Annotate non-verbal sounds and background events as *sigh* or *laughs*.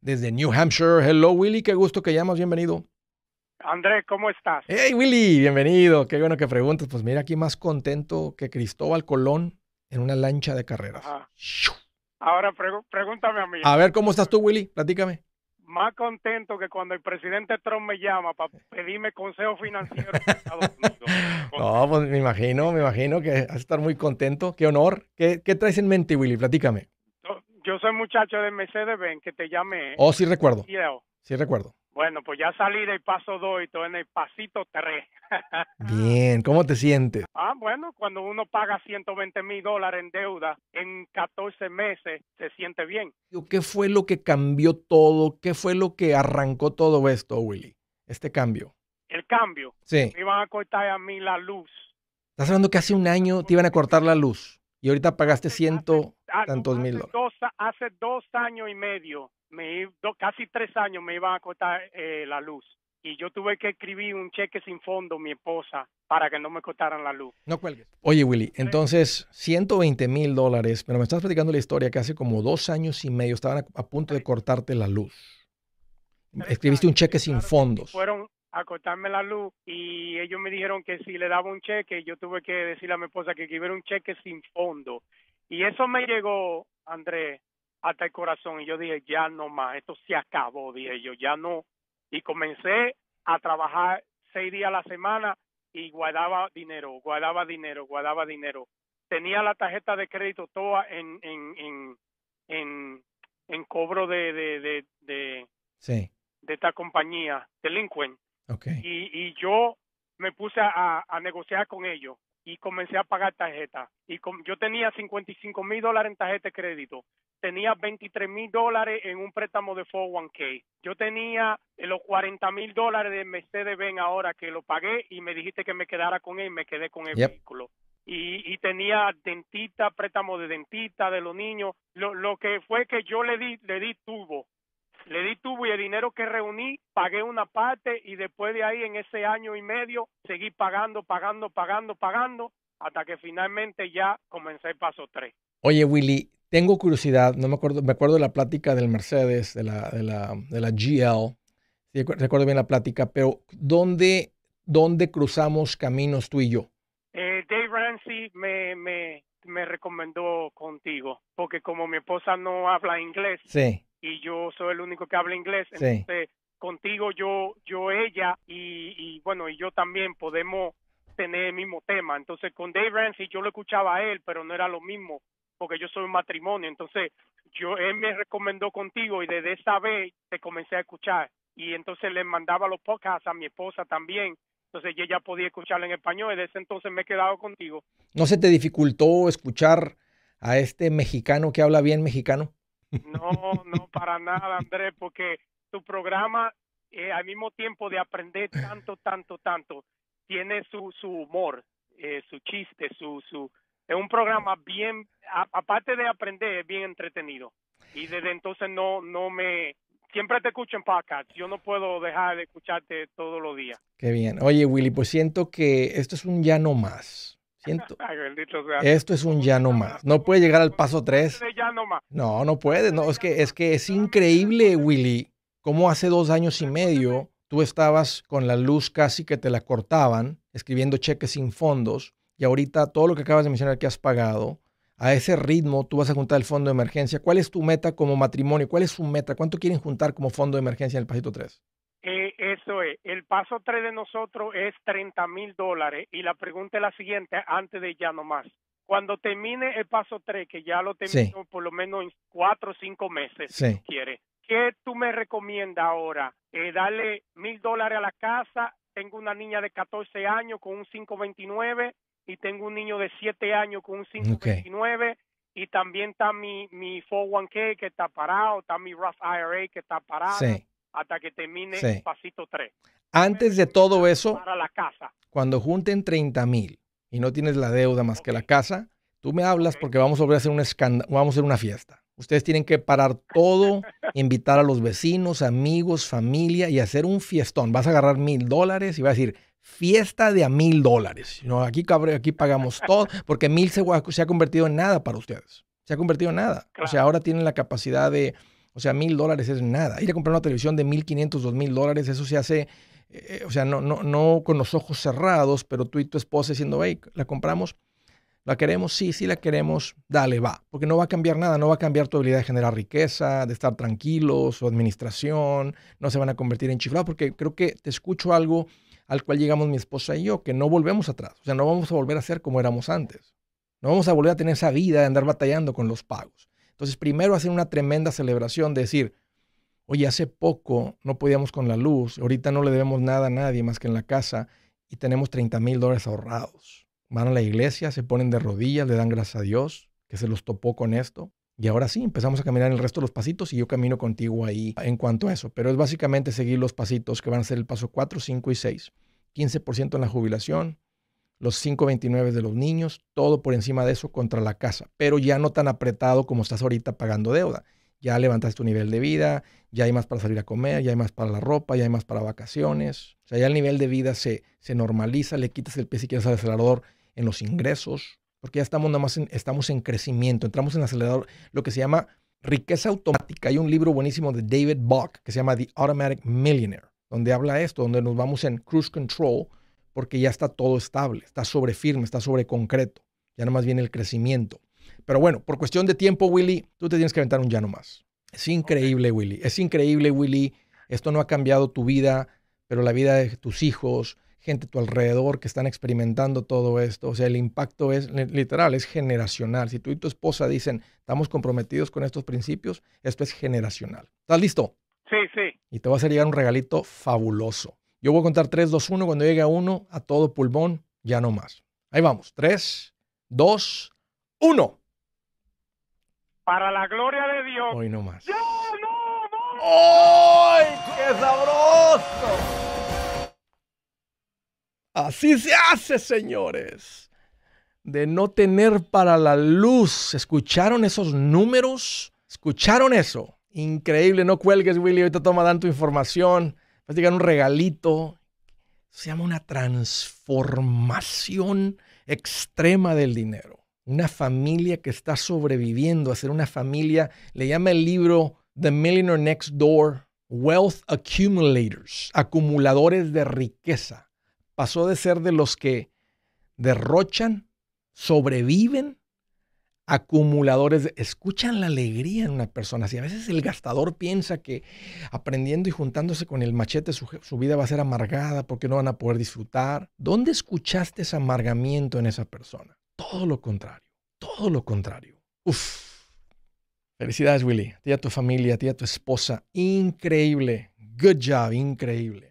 desde New Hampshire. Hello, Willy, qué gusto que llamas, bienvenido. André, ¿cómo estás? Hey, Willy, bienvenido. Qué bueno que preguntas. Pues mira, aquí más contento que Cristóbal Colón en una lancha de carreras. Ahora pregúntame a mí. A ver, ¿cómo estás tú, Willy? Platícame. Más contento que cuando el presidente Trump me llama para pedirme consejo financiero Estados *laughs* Unidos. no, pues me imagino, me imagino que a estar muy contento. Qué honor. ¿Qué, ¿Qué traes en mente, Willy? Platícame yo soy muchacho de Mercedes-Benz que te llamé. ¿eh? Oh, sí recuerdo. sí recuerdo. Bueno, pues ya salí del paso 2 y estoy en el pasito 3. *laughs* Bien, ¿cómo te sientes? Ah, bueno, cuando uno paga 120 mil dólares en deuda en 14 meses, se siente bien. ¿Qué fue lo que cambió todo? ¿Qué fue lo que arrancó todo esto, Willy? Este cambio. ¿El cambio? Sí. Me iban a cortar a mí la luz. Estás hablando que hace un año te iban a cortar la luz. Y ahorita pagaste ciento ah, tantos mil dólares. hace dos años y medio, me, casi tres años me iban a cortar eh, la luz. Y yo tuve que escribir un cheque sin fondo, mi esposa, para que no me cortaran la luz. No Oye, Willy, entonces 120 mil dólares, pero me estás platicando la historia que hace como dos años y medio estaban a, a punto de cortarte la luz. Escribiste un cheque sin fondos. Fueron a cortarme la luz y ellos me dijeron que si le daba un cheque, yo tuve que decirle a mi esposa que hubiera un cheque sin fondo. Y eso me llegó, Andrés, hasta el corazón y yo dije, ya no más, esto se acabó, dije yo, ya no. Y comencé a trabajar seis días a la semana y guardaba dinero, guardaba dinero, guardaba dinero. Tenía la tarjeta de crédito toda en, en, en, en, cobro de, de, de, esta compañía, delincuente. Y, y yo me puse a, negociar con ellos y comencé a pagar tarjeta Y yo tenía 55 mil dólares en tarjeta de crédito, tenía 23 mil dólares en un préstamo de 401k, yo tenía eh, los 40 mil dólares de Mercedes-Benz ahora que lo pagué y me dijiste que me quedara con él y me quedé con el vehículo. Y, y, tenía dentita préstamo de dentita de los niños. Lo, lo que fue que yo le di, le di tubo le di tubo y el dinero que reuní, pagué una parte y después de ahí en ese año y medio seguí pagando, pagando, pagando, pagando, hasta que finalmente ya comencé el paso 3. Oye, Willy, tengo curiosidad, no me acuerdo, me acuerdo de la plática del Mercedes, de la, de la, de la GL, recuerdo bien la plática, pero ¿dónde, dónde cruzamos caminos tú y yo? Eh, Dave Ramsey me, me, me recomendó contigo, porque como mi esposa no habla inglés, sí y yo soy el único que habla inglés. Entonces, contigo yo, yo ella y, bueno, y yo también podemos tener el mismo tema. Entonces, con Dave Ramsey yo lo escuchaba a él, pero no era lo mismo porque yo soy un matrimonio. Entonces, yo él me recomendó contigo y desde esa vez te comencé a escuchar. Y entonces le mandaba los podcasts a mi esposa también. Entonces ella podía escucharlo en español y desde entonces me he quedado contigo. ¿No se te dificultó escuchar a este mexicano que habla bien mexicano? No, no, para nada, Andrés, porque tu programa, eh, al mismo tiempo de aprender tanto, tanto, tanto, tiene su, su humor, eh, su chiste, su, su... Es un programa bien, aparte de aprender, es bien entretenido. Y desde entonces no, no me... Siempre te escucho en podcast, yo no puedo dejar de escucharte todos los días. Qué bien. Oye, Willy, pues siento que esto es un ya no más. Siento. *laughs* esto es un ya no más. No puede llegar al paso 3. Este no, no puede. No, es que es que es increíble, Willy, cómo hace dos años y medio tú estabas con la luz casi que te la cortaban, escribiendo cheques sin fondos, y ahorita todo lo que acabas de mencionar que has pagado, a ese ritmo tú vas a juntar el fondo de emergencia. ¿Cuál es tu meta como matrimonio? ¿Cuál es su meta? ¿Cuánto quieren juntar como fondo de emergencia en el pasito 3? el paso 3 de nosotros es 30 mil dólares y la pregunta es la siguiente, antes de ya nomás. Cuando termine el paso 3, que ya lo termino por lo menos en 4 o 5 meses, si quiere, ¿qué tú me recomiendas ahora? Eh, ¿Darle mil dólares a la casa? Tengo una niña de 14 años con un 529 y tengo un niño de 7 años con un 529 y también está mi, mi 401k que está parado, está mi Roth IRA que está parado hasta que termine el pasito 3. Antes de todo eso, cuando junten 30 mil y no tienes la deuda más que la casa, tú me hablas porque vamos a volver a hacer, un vamos a hacer una fiesta. Ustedes tienen que parar todo, *laughs* invitar a los vecinos, amigos, familia y hacer un fiestón. Vas a agarrar mil dólares y vas a decir, fiesta de a mil dólares. No, aquí, aquí pagamos todo, porque mil se, ha convertido en nada para ustedes. Se ha convertido en nada. O sea, ahora tienen la capacidad de o sea, mil dólares es nada. Ir a comprar una televisión de mil quinientos, dos mil dólares, eso se hace, eh, eh, o sea, no, no, no con los ojos cerrados, pero tú y tu esposa diciendo, hey, la compramos, la queremos, sí, sí la queremos, dale, va. Porque no va a cambiar nada, no va a cambiar tu habilidad de generar riqueza, de estar tranquilos, su administración, no se van a convertir en chiflados, porque creo que te escucho algo al cual llegamos mi esposa y yo, que no volvemos atrás, o sea, no vamos a volver a ser como éramos antes. No vamos a volver a tener esa vida de andar batallando con los pagos. Entonces, primero hacer una tremenda celebración, decir, oye, hace poco no podíamos con la luz, ahorita no le debemos nada a nadie más que en la casa y tenemos 30 mil dólares ahorrados. Van a la iglesia, se ponen de rodillas, le dan gracias a Dios que se los topó con esto. Y ahora sí, empezamos a caminar el resto de los pasitos y yo camino contigo ahí en cuanto a eso. Pero es básicamente seguir los pasitos que van a ser el paso 4, 5 y 6. 15% en la jubilación, los 5.29 de los niños, todo por encima de eso contra la casa, pero ya no tan apretado como estás ahorita pagando deuda. Ya levantaste tu nivel de vida, ya hay más para salir a comer, ya hay más para la ropa, ya hay más para vacaciones. O sea, ya el nivel de vida se, se normaliza, le quitas el pie si quieres al acelerador en los ingresos, porque ya estamos nada más estamos en crecimiento, entramos en acelerador, lo que se llama riqueza automática. Hay un libro buenísimo de David Bach que se llama The Automatic Millionaire, donde habla esto, donde nos vamos en cruise control, porque ya está todo estable, está sobre firme, está sobre concreto. Ya nomás más viene el crecimiento. Pero bueno, por cuestión de tiempo, Willy, tú te tienes que aventar un llano más. Es increíble, Willy. Es increíble, Willy. Esto no ha cambiado tu vida, pero la vida de tus hijos, gente a tu alrededor que están experimentando todo esto. O sea, el impacto es literal, es generacional. Si tú y tu esposa dicen, estamos comprometidos con estos principios, esto es generacional. ¿Estás listo? Sí, sí. Y te va a llegar un regalito fabuloso. Yo voy a contar 3, 2, 1. Cuando llegue a 1, a todo pulmón, ya no más. Ahí vamos. 3, 2, 1. Para la gloria de Dios. Hoy no más. ¡Ya no no! ¡Ay, qué sabroso! Así se hace, señores. De no tener para la luz. ¿Escucharon esos números? ¿Escucharon eso? Increíble, no cuelgues, Willy. Ahorita toma dan tu información vas a llegar un regalito. Se llama una transformación extrema del dinero. Una familia que está sobreviviendo a ser una familia, le llama el libro The Millionaire Next Door, Wealth Accumulators, acumuladores de riqueza. Pasó de ser de los que derrochan, sobreviven acumuladores escuchan la alegría en una persona. Si a veces el gastador piensa que aprendiendo y juntándose con el machete su, vida va a ser amargada porque no van a poder disfrutar, ¿dónde escuchaste ese amargamiento en esa persona? Todo lo contrario, todo lo contrario. Uf. Felicidades Willy, a ti a tu familia, a ti a tu esposa. Increíble. Good job, increíble.